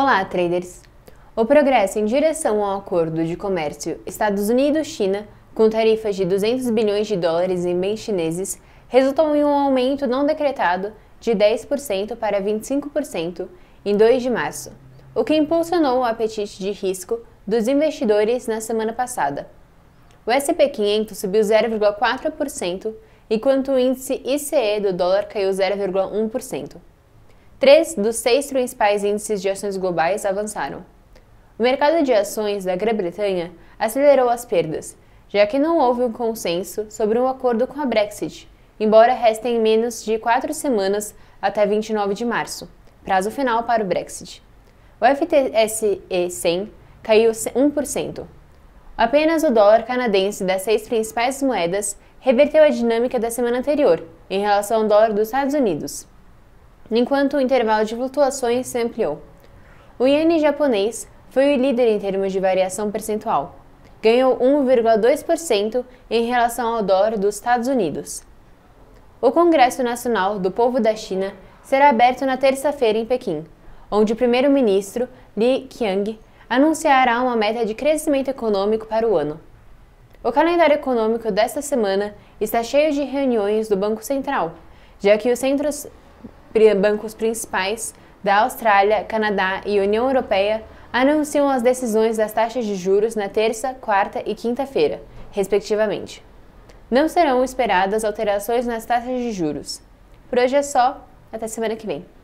Olá, traders! O progresso em direção ao acordo de comércio Estados Unidos-China, com tarifas de 200 bilhões de dólares em bens chineses, resultou em um aumento não decretado de 10% para 25% em 2 de março, o que impulsionou o apetite de risco dos investidores na semana passada. O SP 500 subiu 0,4%, enquanto o índice ICE do dólar caiu 0,1%. Três dos seis principais índices de ações globais avançaram. O mercado de ações da Grã-Bretanha acelerou as perdas, já que não houve um consenso sobre um acordo com a Brexit, embora restem menos de quatro semanas até 29 de março, prazo final para o Brexit. O FTSE 100 caiu 1%. Apenas o dólar canadense das seis principais moedas reverteu a dinâmica da semana anterior em relação ao dólar dos Estados Unidos enquanto o intervalo de flutuações se ampliou. O iene japonês foi o líder em termos de variação percentual. Ganhou 1,2% em relação ao dólar dos Estados Unidos. O Congresso Nacional do Povo da China será aberto na terça-feira em Pequim, onde o primeiro-ministro Li Qiang anunciará uma meta de crescimento econômico para o ano. O calendário econômico desta semana está cheio de reuniões do Banco Central, já que os centros bancos principais da Austrália, Canadá e União Europeia anunciam as decisões das taxas de juros na terça, quarta e quinta-feira, respectivamente. Não serão esperadas alterações nas taxas de juros. Por hoje é só, até semana que vem.